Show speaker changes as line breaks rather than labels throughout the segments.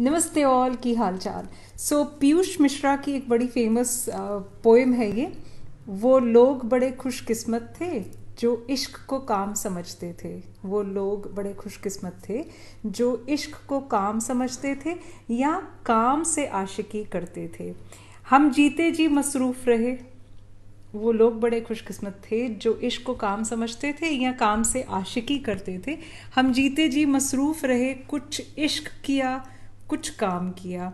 नमस्ते ऑल की हाल चाल सो so, पीयूष मिश्रा की एक बड़ी फेमस पोएम है ये वो लोग बड़े खुशकिस्मत थे जो इश्क को काम समझते थे वो लोग बड़े खुशकिस्मत थे जो इश्क को काम समझते थे या काम से आशिकी करते थे हम जीते जी मसरूफ़ रहे वो लोग बड़े खुशकिस्मत थे जो इश्क को काम समझते थे या काम से आशिकी करते थे हम जीते जी मसरूफ़ रहे कुछ इश्क किया कुछ काम किया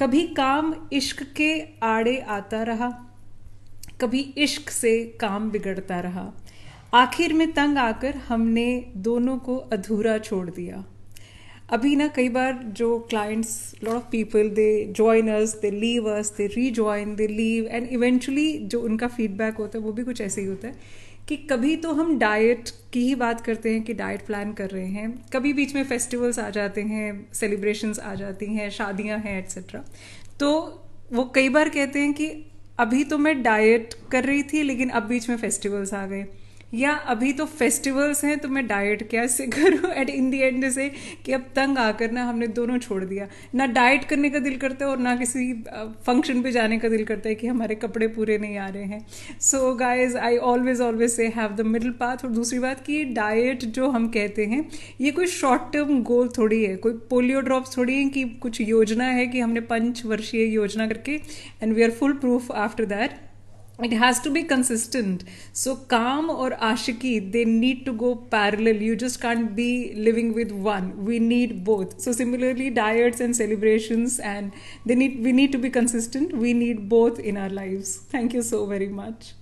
कभी काम इश्क के आड़े आता रहा कभी इश्क से काम बिगड़ता रहा आखिर में तंग आकर हमने दोनों को अधूरा छोड़ दिया अभी ना कई बार जो clients lot of people they joiners us they leave us they rejoin they leave and eventually जो उनका फीडबैक होता है वो भी कुछ ऐसे ही होता है कि कभी तो हम डाइट की ही बात करते हैं कि डाइट प्लान कर रहे हैं कभी बीच में फेस्टिवल्स आ जाते हैं सेलिब्रेशंस आ जाती हैं शादियां हैं एट्सेट्रा तो वो कई बार कहते हैं कि अभी तो मैं डाइट कर रही थी लेकिन अब बीच में फेस्टिवल्स आ गए या अभी तो फेस्टिवल्स हैं तो मैं डाइट कैसे करूँ एट इन दी एंड से कि अब तंग आकर ना हमने दोनों छोड़ दिया ना डाइट करने का दिल करता है और ना किसी फंक्शन पे जाने का दिल करता है कि हमारे कपड़े पूरे नहीं आ रहे हैं so guys I always always say have the middle path और दूसरी बात कि डाइट जो हम कहते हैं ये कोई शॉर्ट टर्म गोल थोड़ी है कोई पोलियो ड्रॉप्स थोड़ी है कि कुछ योजना है कि हमने पंचवर्षीय योजना करके and we are full proof after that it has to be consistent so calm or ashiki they need to go parallel you just can't be living with one we need both so similarly diets and celebrations and they need we need to be consistent we need both in our lives thank you so very much